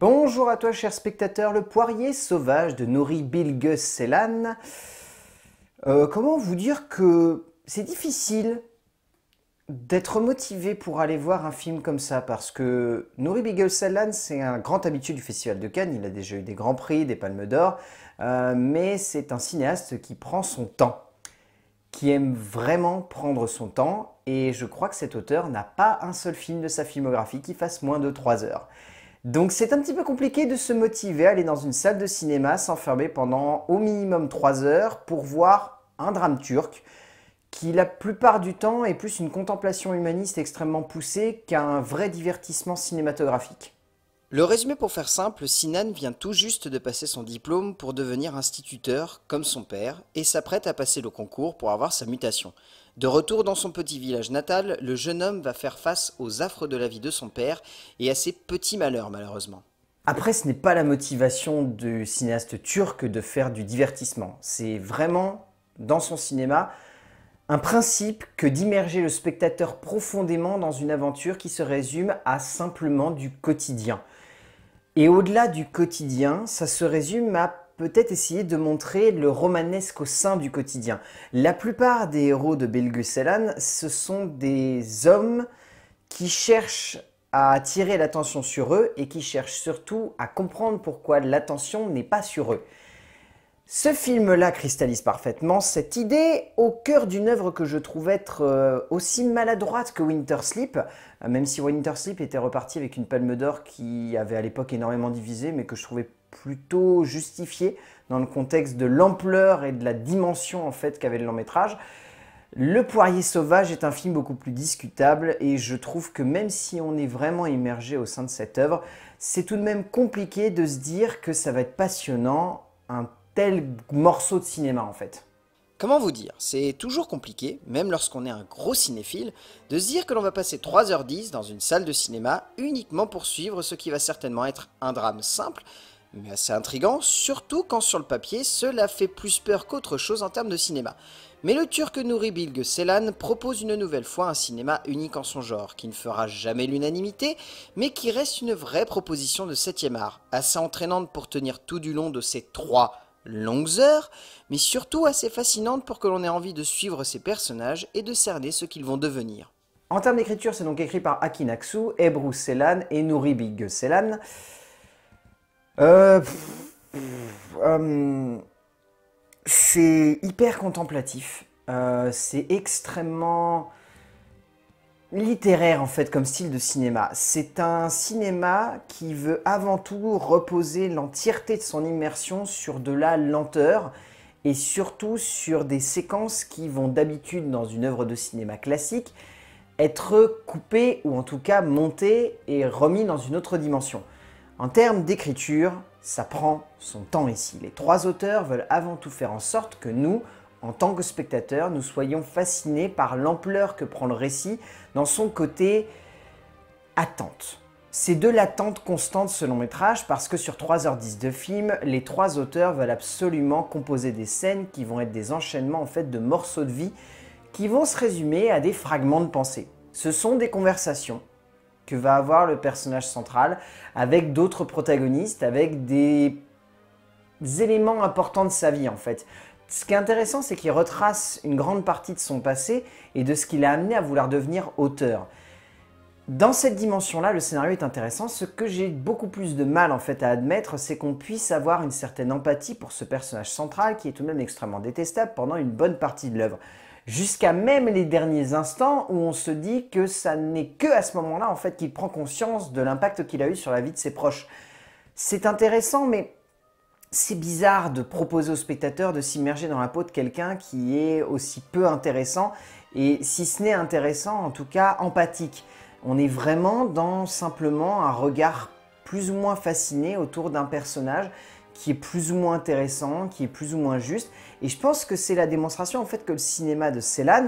Bonjour à toi, cher spectateur. Le poirier sauvage de Nori Bilge Ceylan. Euh, comment vous dire que c'est difficile d'être motivé pour aller voir un film comme ça parce que Nuri Bilge c'est un grand habitué du Festival de Cannes, il a déjà eu des grands prix, des palmes d'or, euh, mais c'est un cinéaste qui prend son temps, qui aime vraiment prendre son temps et je crois que cet auteur n'a pas un seul film de sa filmographie qui fasse moins de 3 heures. Donc c'est un petit peu compliqué de se motiver à aller dans une salle de cinéma, s'enfermer pendant au minimum 3 heures pour voir un drame turc qui la plupart du temps est plus une contemplation humaniste extrêmement poussée qu'un vrai divertissement cinématographique. Le résumé pour faire simple, Sinan vient tout juste de passer son diplôme pour devenir instituteur comme son père et s'apprête à passer le concours pour avoir sa mutation. De retour dans son petit village natal, le jeune homme va faire face aux affres de la vie de son père et à ses petits malheurs malheureusement. Après, ce n'est pas la motivation du cinéaste turc de faire du divertissement. C'est vraiment, dans son cinéma, un principe que d'immerger le spectateur profondément dans une aventure qui se résume à simplement du quotidien. Et au-delà du quotidien, ça se résume à peut-être essayer de montrer le romanesque au sein du quotidien. La plupart des héros de Belguselan, ce sont des hommes qui cherchent à attirer l'attention sur eux et qui cherchent surtout à comprendre pourquoi l'attention n'est pas sur eux. Ce film-là cristallise parfaitement cette idée au cœur d'une œuvre que je trouve être euh, aussi maladroite que Winter Sleep, euh, même si Winter Sleep était reparti avec une palme d'or qui avait à l'époque énormément divisé, mais que je trouvais plutôt justifié dans le contexte de l'ampleur et de la dimension en fait qu'avait le long métrage. Le Poirier Sauvage est un film beaucoup plus discutable et je trouve que même si on est vraiment immergé au sein de cette œuvre, c'est tout de même compliqué de se dire que ça va être passionnant, un morceau de cinéma en fait. Comment vous dire C'est toujours compliqué, même lorsqu'on est un gros cinéphile, de se dire que l'on va passer 3h10 dans une salle de cinéma uniquement pour suivre ce qui va certainement être un drame simple, mais assez intrigant, surtout quand sur le papier cela fait plus peur qu'autre chose en termes de cinéma. Mais le turc Nouri Bilge Ceylan propose une nouvelle fois un cinéma unique en son genre, qui ne fera jamais l'unanimité, mais qui reste une vraie proposition de 7 art, assez entraînante pour tenir tout du long de ces trois longues heures, mais surtout assez fascinantes pour que l'on ait envie de suivre ces personnages et de cerner ce qu'ils vont devenir. En termes d'écriture, c'est donc écrit par Aksu, Ebru Selan et Big Selan. Euh, euh, c'est hyper contemplatif, euh, c'est extrêmement littéraire en fait comme style de cinéma. C'est un cinéma qui veut avant tout reposer l'entièreté de son immersion sur de la lenteur et surtout sur des séquences qui vont d'habitude dans une œuvre de cinéma classique être coupées ou en tout cas montées et remis dans une autre dimension. En termes d'écriture, ça prend son temps ici. Les trois auteurs veulent avant tout faire en sorte que nous, en tant que spectateur, nous soyons fascinés par l'ampleur que prend le récit dans son côté attente. C'est de l'attente constante ce long métrage parce que sur 3h10 de film, les trois auteurs veulent absolument composer des scènes qui vont être des enchaînements en fait de morceaux de vie qui vont se résumer à des fragments de pensée. Ce sont des conversations que va avoir le personnage central avec d'autres protagonistes, avec des éléments importants de sa vie en fait. Ce qui est intéressant, c'est qu'il retrace une grande partie de son passé et de ce qui l'a amené à vouloir devenir auteur. Dans cette dimension-là, le scénario est intéressant. Ce que j'ai beaucoup plus de mal en fait à admettre, c'est qu'on puisse avoir une certaine empathie pour ce personnage central qui est tout de même extrêmement détestable pendant une bonne partie de l'œuvre. Jusqu'à même les derniers instants où on se dit que ça n'est que à ce moment-là en fait qu'il prend conscience de l'impact qu'il a eu sur la vie de ses proches. C'est intéressant, mais c'est bizarre de proposer au spectateur de s'immerger dans la peau de quelqu'un qui est aussi peu intéressant et si ce n'est intéressant, en tout cas empathique. On est vraiment dans simplement un regard plus ou moins fasciné autour d'un personnage qui est plus ou moins intéressant, qui est plus ou moins juste. Et je pense que c'est la démonstration en fait que le cinéma de Celan,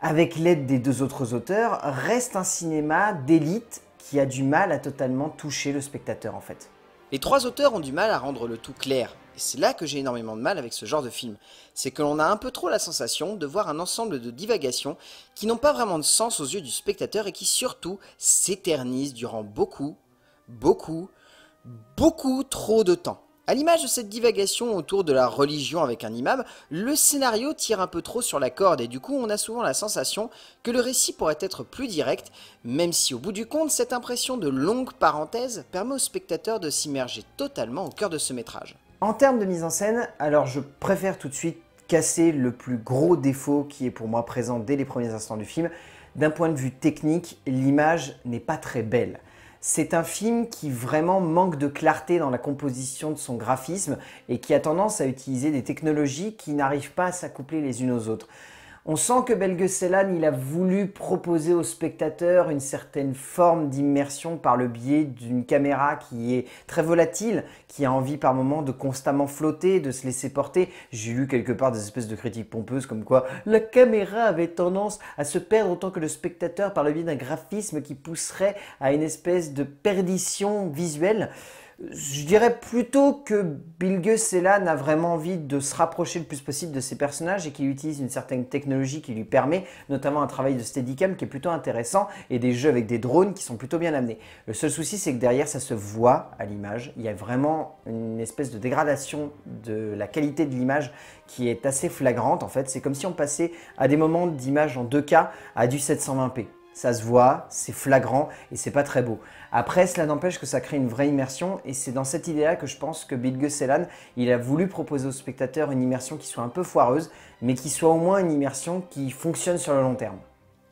avec l'aide des deux autres auteurs, reste un cinéma d'élite qui a du mal à totalement toucher le spectateur en fait. Les trois auteurs ont du mal à rendre le tout clair, et c'est là que j'ai énormément de mal avec ce genre de film. C'est que l'on a un peu trop la sensation de voir un ensemble de divagations qui n'ont pas vraiment de sens aux yeux du spectateur et qui surtout s'éternisent durant beaucoup, beaucoup, beaucoup trop de temps. A l'image de cette divagation autour de la religion avec un imam, le scénario tire un peu trop sur la corde et du coup on a souvent la sensation que le récit pourrait être plus direct, même si au bout du compte cette impression de longue parenthèse permet au spectateur de s'immerger totalement au cœur de ce métrage. En termes de mise en scène, alors je préfère tout de suite casser le plus gros défaut qui est pour moi présent dès les premiers instants du film. D'un point de vue technique, l'image n'est pas très belle. C'est un film qui vraiment manque de clarté dans la composition de son graphisme et qui a tendance à utiliser des technologies qui n'arrivent pas à s'accoupler les unes aux autres. On sent que Belgeselan, il a voulu proposer au spectateur une certaine forme d'immersion par le biais d'une caméra qui est très volatile, qui a envie par moments de constamment flotter, de se laisser porter. J'ai lu quelque part des espèces de critiques pompeuses comme quoi la caméra avait tendance à se perdre autant que le spectateur par le biais d'un graphisme qui pousserait à une espèce de perdition visuelle. Je dirais plutôt que Bill Gusella n'a vraiment envie de se rapprocher le plus possible de ses personnages et qu'il utilise une certaine technologie qui lui permet, notamment un travail de steadicam qui est plutôt intéressant et des jeux avec des drones qui sont plutôt bien amenés. Le seul souci, c'est que derrière, ça se voit à l'image. Il y a vraiment une espèce de dégradation de la qualité de l'image qui est assez flagrante en fait. C'est comme si on passait à des moments d'image en 2K à du 720p ça se voit, c'est flagrant et c'est pas très beau. Après, cela n'empêche que ça crée une vraie immersion et c'est dans cette idée-là que je pense que Bill Gusselan, il a voulu proposer aux spectateurs une immersion qui soit un peu foireuse, mais qui soit au moins une immersion qui fonctionne sur le long terme.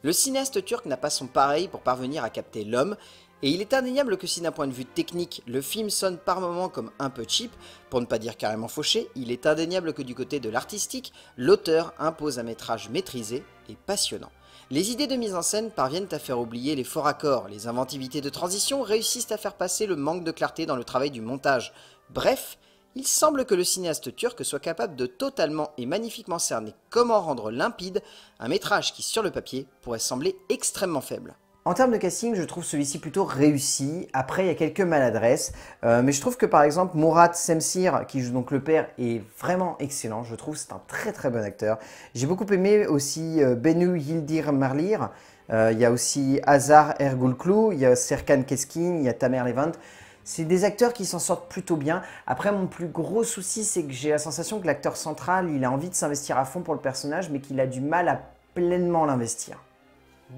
Le cinéaste turc n'a pas son pareil pour parvenir à capter l'homme, et il est indéniable que si d'un point de vue technique, le film sonne par moments comme un peu cheap, pour ne pas dire carrément fauché, il est indéniable que du côté de l'artistique, l'auteur impose un métrage maîtrisé et passionnant. Les idées de mise en scène parviennent à faire oublier les forts accords, les inventivités de transition réussissent à faire passer le manque de clarté dans le travail du montage. Bref, il semble que le cinéaste turc soit capable de totalement et magnifiquement cerner comment rendre limpide un métrage qui, sur le papier, pourrait sembler extrêmement faible. En termes de casting, je trouve celui-ci plutôt réussi. Après, il y a quelques maladresses. Euh, mais je trouve que par exemple, Mourad Semsir, qui joue donc le père, est vraiment excellent. Je trouve c'est un très très bon acteur. J'ai beaucoup aimé aussi euh, Benu Yildir Marlir. Euh, il y a aussi Hazar Ergulclou, il y a Serkan Keskin, il y a Tamer Levent. C'est des acteurs qui s'en sortent plutôt bien. Après, mon plus gros souci, c'est que j'ai la sensation que l'acteur central, il a envie de s'investir à fond pour le personnage, mais qu'il a du mal à pleinement l'investir.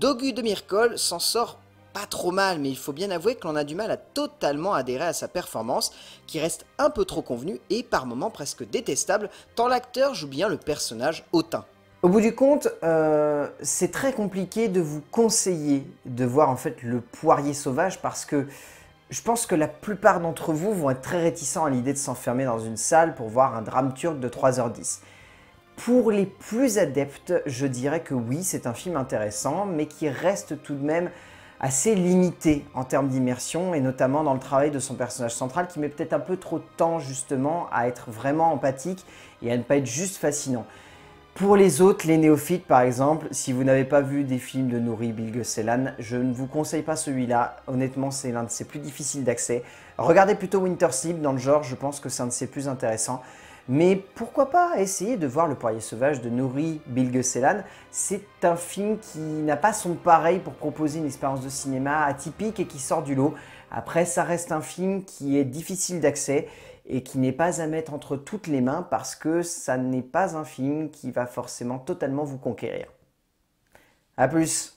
Dogu de Mirkol s'en sort pas trop mal, mais il faut bien avouer que l'on a du mal à totalement adhérer à sa performance, qui reste un peu trop convenue et par moments presque détestable, tant l'acteur joue bien le personnage hautain. Au bout du compte, euh, c'est très compliqué de vous conseiller de voir en fait le poirier sauvage parce que je pense que la plupart d'entre vous vont être très réticents à l'idée de s'enfermer dans une salle pour voir un drame turc de 3h10. Pour les plus adeptes, je dirais que oui, c'est un film intéressant, mais qui reste tout de même assez limité en termes d'immersion, et notamment dans le travail de son personnage central, qui met peut-être un peu trop de temps justement à être vraiment empathique et à ne pas être juste fascinant. Pour les autres, les néophytes par exemple, si vous n'avez pas vu des films de Nouri Bilge-Ceylan, je ne vous conseille pas celui-là. Honnêtement, c'est l'un de ses plus difficiles d'accès. Regardez plutôt Winter Sleep dans le genre, je pense que c'est un de ses plus intéressants. Mais pourquoi pas essayer de voir Le Poirier Sauvage de Nourri Bilge-Ceylan C'est un film qui n'a pas son pareil pour proposer une expérience de cinéma atypique et qui sort du lot. Après, ça reste un film qui est difficile d'accès et qui n'est pas à mettre entre toutes les mains parce que ça n'est pas un film qui va forcément totalement vous conquérir. A plus